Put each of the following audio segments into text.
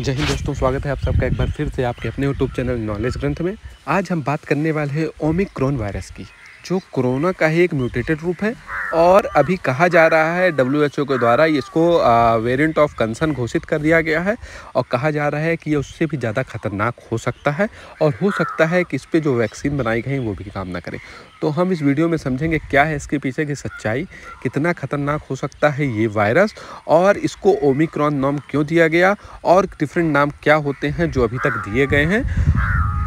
जय हिंद दोस्तों स्वागत है आप सबका एक बार फिर से आपके अपने यूट्यूब चैनल नॉलेज ग्रंथ में आज हम बात करने वाले हैं ओमिक्रोन वायरस की जो कोरोना का ही एक म्यूटेटेड रूप है और अभी कहा जा रहा है डब्ल्यू के द्वारा इसको वेरिएंट ऑफ कंसर्न घोषित कर दिया गया है और कहा जा रहा है कि ये उससे भी ज़्यादा खतरनाक हो सकता है और हो सकता है कि इस पर जो वैक्सीन बनाई गई वो भी काम ना करें तो हम इस वीडियो में समझेंगे क्या है इसके पीछे की सच्चाई कितना खतरनाक हो सकता है ये वायरस और इसको ओमिक्रॉन नाम क्यों दिया गया और डिफरेंट नाम क्या होते हैं जो अभी तक दिए गए हैं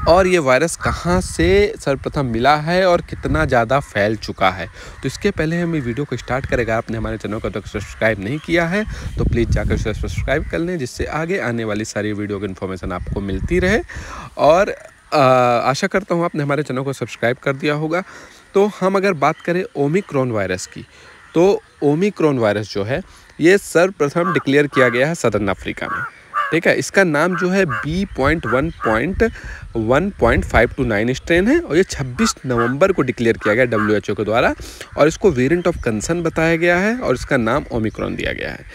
और ये वायरस कहाँ से सर्वप्रथम मिला है और कितना ज़्यादा फैल चुका है तो इसके पहले हम ये वीडियो को स्टार्ट करेगा आपने हमारे चैनल को तक सब्सक्राइब नहीं किया है तो प्लीज़ जाकर उसे सब्सक्राइब कर लें जिससे आगे आने वाली सारी वीडियो की इन्फॉर्मेशन आपको मिलती रहे और आशा करता हूँ आपने हमारे चैनल को सब्सक्राइब कर दिया होगा तो हम अगर बात करें ओमिक्रोन वायरस की तो ओमिक्रोन वायरस जो है ये सर्वप्रथम डिक्लेयर किया गया है सदर्न अफ्रीका में ठीक है इसका नाम जो है B point one point one point five two nine strain है और ये छब्बीस नवंबर को डिक्लेयर किया गया डब्ल्यू एच ओ के द्वारा और इसको वेरिएंट ऑफ कंसर्न बताया गया है और इसका नाम ओमिक्रॉन दिया गया है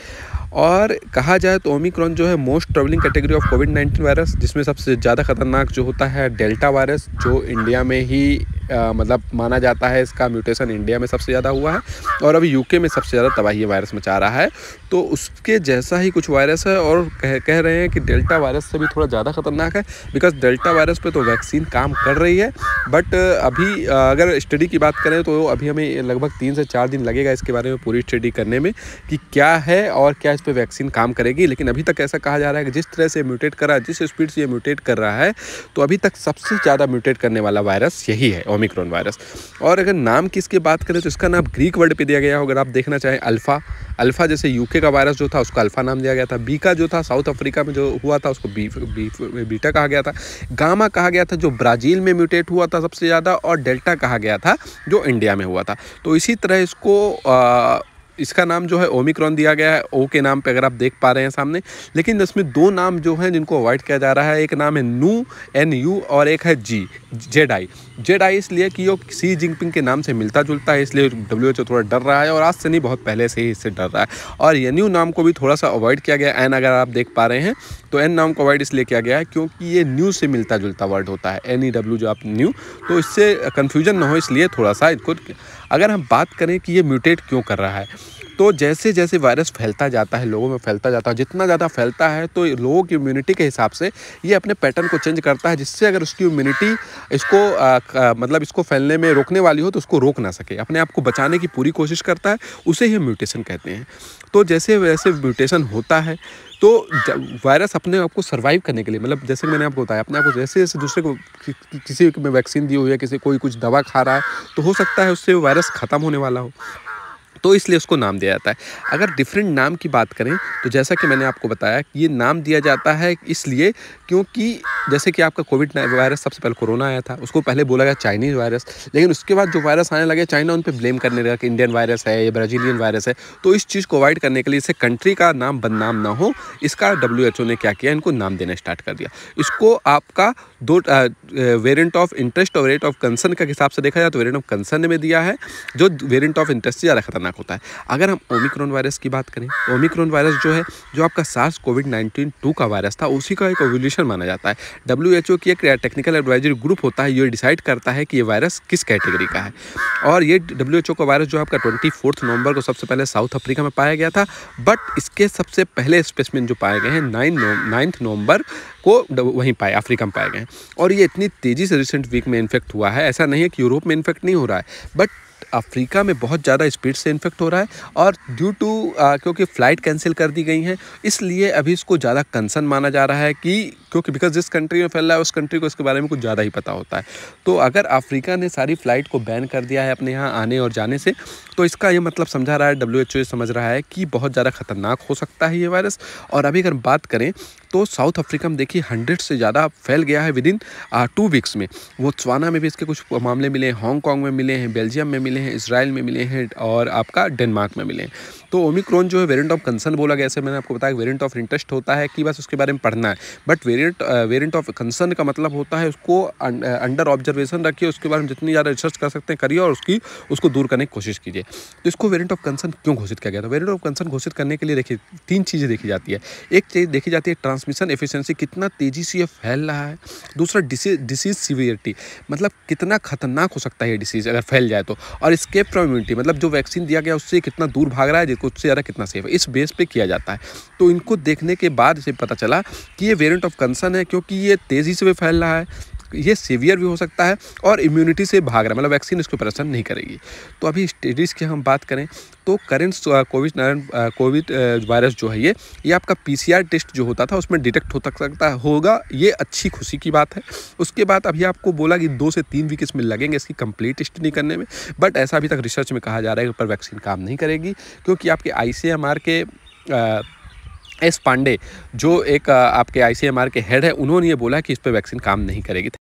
और कहा जाए तो ओमिक्रॉन जो है most travelling category of COVID nineteen virus जिसमें सबसे ज़्यादा खतरनाक जो होता है डेल्टा वायरस जो इंडिया में ही आ, मतलब माना जाता है इसका म्यूटेशन इंडिया में सबसे ज़्यादा हुआ है और अभी यूके में सबसे ज़्यादा तबाही वायरस मचा रहा है तो उसके जैसा ही कुछ वायरस है और कह कह रहे हैं कि डेल्टा वायरस से भी थोड़ा ज़्यादा ख़तरनाक है बिकॉज डेल्टा वायरस पर तो वैक्सीन काम कर रही है बट अभी अगर स्टडी की बात करें तो अभी हमें लगभग तीन से चार दिन लगेगा इसके बारे में पूरी स्टडी करने में कि क्या है और क्या इस पर वैक्सीन काम करेगी लेकिन अभी तक ऐसा कहा जा रहा है कि जिस तरह से म्यूटेट कर रहा है जिस स्पीड से ये म्यूटेट कर रहा है तो अभी तक सबसे ज़्यादा म्यूटेट करने वाला वायरस यही है और ओमिक्रॉन वायरस और अगर नाम की इसकी बात करें तो इसका नाम ग्रीक वर्ड पे दिया गया हो अगर आप देखना चाहें अल्फ़ा अल्फ़ा जैसे यूके का वायरस जो था उसको अल्फ़ा नाम दिया गया था बी का जो था साउथ अफ्रीका में जो हुआ था उसको बी बीटा कहा गया था गामा कहा गया था जो ब्राज़ील में म्यूटेट हुआ था सबसे ज़्यादा और डेल्टा कहा गया था जो इंडिया में हुआ था तो इसी तरह इसको इसका नाम जो है ओमिक्रॉन दिया गया है ओ के नाम पे अगर आप देख पा रहे हैं सामने लेकिन इसमें दो नाम जो हैं जिनको अवॉइड किया जा रहा है एक नाम है नू एन यू और एक है जी जेड आई जेड आई इसलिए कि वो सी जिनपिंग के नाम से मिलता जुलता है इसलिए डब्ल्यू एच ओ थोड़ा डर रहा है और आज से नहीं बहुत पहले से ही इससे डर रहा है और एन यू नाम को भी थोड़ा सा अवॉइड किया गया एन अगर आप देख पा रहे हैं तो एन नाम को अवॉइड इसलिए किया गया है क्योंकि ये न्यू से मिलता जुलता वर्ड होता है एन ई डब्ल्यू जो आप न्यू तो इससे कन्फ्यूजन ना हो इसलिए थोड़ा सा इसको अगर हम बात करें कि ये म्यूटेट क्यों कर रहा है तो जैसे जैसे वायरस फैलता जाता है लोगों में फैलता जाता है जितना ज़्यादा फैलता है तो लोगों की इम्यूनिटी के हिसाब से ये अपने पैटर्न को चेंज करता है जिससे अगर उसकी इम्यूनिटी इसको आ, आ, मतलब इसको फैलने में रोकने वाली हो तो उसको रोक ना सके अपने आप को बचाने की पूरी कोशिश करता है उसे ही म्यूटेशन कहते हैं तो जैसे वैसे म्यूटेशन होता है तो वायरस अपने आप को सर्वाइव करने के लिए मतलब जैसे मैंने आपको बताया अपने आप को जैसे जैसे दूसरे को किसी में वैक्सीन दी हुई है किसी कोई कुछ दवा खा रहा है तो हो सकता है उससे वायरस ख़त्म होने वाला हो तो इसलिए उसको नाम दिया जाता है अगर डिफरेंट नाम की बात करें तो जैसा कि मैंने आपको बताया कि ये नाम दिया जाता है इसलिए क्योंकि जैसे कि आपका कोविड वायरस सबसे पहले कोरोना आया था उसको पहले बोला गया चाइनीज़ वायरस लेकिन उसके बाद जो वायरस आने लगे चाइना उन पर ब्लेम करने लगा कि इंडियन वायरस है या ब्राज़ीलियन वायरस है तो इस चीज़ को अवॉइड करने के लिए इसे कंट्री का नाम बदनाम ना हो इसका डब्ल्यू ने क्या किया इनको नाम देना स्टार्ट कर दिया इसको आपका दो वेरियंट ऑफ इंटरेस्ट और रेट ऑफ कंसर्न के हिसाब से देखा जाए तो वेरियंट ऑफ कंसर्न में दिया है जो वेरियंट ऑफ इंटरेस्ट ज़्यादा खतरनाक अटैक होता है अगर हम ओमिक्रॉन वायरस की बात करें ओमिक्रॉन वायरस जो है जो आपका सार्स कोविड नाइन्टीन टू का वायरस था उसी का एक ओवल्यूशन माना जाता है डब्ल्यू एच ओ की एक टेक्निकल एडवाइजरी ग्रुप होता है ये डिसाइड करता है कि ये वायरस किस कैटेगरी का है और ये डब्ल्यू एच ओ का वायरस जो आपका ट्वेंटी फोर्थ नवंबर को सबसे पहले साउथ अफ्रीका में पाया गया था बट इसके सबसे पहले स्पेसमैन जो पाए गए हैं नाइन नाइन्थ नवंबर को वहीं पाए अफ्रीका में पाए गए हैं और ये इतनी तेज़ी से रिसेंट वीक में इन्फेक्ट हुआ है ऐसा नहीं है कि यूरोप में इन्फेक्ट नहीं हो रहा है बट अफ्रीका में बहुत ज़्यादा स्पीड से इन्फेक्ट हो रहा है और ड्यू टू क्योंकि फ़्लाइट कैंसिल कर दी गई हैं इसलिए अभी इसको ज़्यादा कंसर्न माना जा रहा है कि क्योंकि बिकॉज जिस कंट्री में फैल रहा है उस कंट्री को इसके बारे में कुछ ज़्यादा ही पता होता है तो अगर अफ्रीका ने सारी फ़्लाइट को बैन कर दिया है अपने यहाँ आने और जाने से तो इसका ये मतलब समझा रहा है डब्ल्यू समझ रहा है कि बहुत ज़्यादा ख़तरनाक हो सकता है ये वायरस और अभी अगर बात करें तो साउथ अफ्रीका में देखिए हंड्रेड से ज़्यादा फैल गया है विद इन टू वीक्स में वो चवाना में भी इसके कुछ मामले मिले हैं हांगकॉन्ग में मिले हैं बेल्जियम में मिले हैं इसराइल में मिले हैं और आपका डेनमार्क में मिले हैं तो ओमिक्रॉन जो है वेरियंट ऑफ कंसर्न बोला गया ऐसे मैंने आपको बताया वेरियंट ऑफ इंटरेस्ट होता है कि बस उसके बारे में पढ़ना है but variant variant of concern का मतलब होता है उसको अंडर ऑब्जर्वेशन रखिए उसके बारे में जितनी ज़्यादा रिसर्च कर सकते हैं करिए और उसकी उसको दूर करने की कोशिश कीजिए तो इसको वेरियंट ऑफ कंसर्न क्यों घोषित किया गया था वेरियंट ऑफ कंसर्न घोषित करने के लिए देखिए तीन चीज़ें देखी जाती है एक चीज़ देखी जाती है ट्रांसमिशन एफिशिएंसी कितना तेज़ी से ये फैल रहा है दूसरा डिसीज सीवियरिटी मतलब कितना खतरनाक हो सकता है ये डिसीज़ अगर फैल जाए तो और स्केप फ्रॉम मतलब जो वैक्सीन दिया गया उससे कितना दूर भाग रहा है जिसको उससे ज़्यादा कितना सेफ है इस बेस पर किया जाता है तो इनको देखने के बाद इसे पता चला कि ये वेरियंट ऑफ कंसर्न है क्योंकि ये तेज़ी से फैल रहा है ये सीवियर भी हो सकता है और इम्यूनिटी से भाग रहा है मतलब वैक्सीन इसको परेशान नहीं करेगी तो अभी स्टडीज़ की हम बात करें तो करेंट कोविड कोविड वायरस जो है ये ये आपका पीसीआर टेस्ट जो होता था उसमें डिटेक्ट हो तक सकता होगा ये अच्छी खुशी की बात है उसके बाद अभी आपको बोला कि दो से तीन वीक इसमें लगेंगे इसकी कंप्लीट टेस्ट नहीं करने में बट ऐसा अभी तक रिसर्च में कहा जा रहा है कि पर वैक्सीन काम नहीं करेगी क्योंकि आपके आई के आ, एस पांडे जो एक आपके आई के हेड है उन्होंने ये बोला कि इस पर वैक्सीन काम नहीं करेगी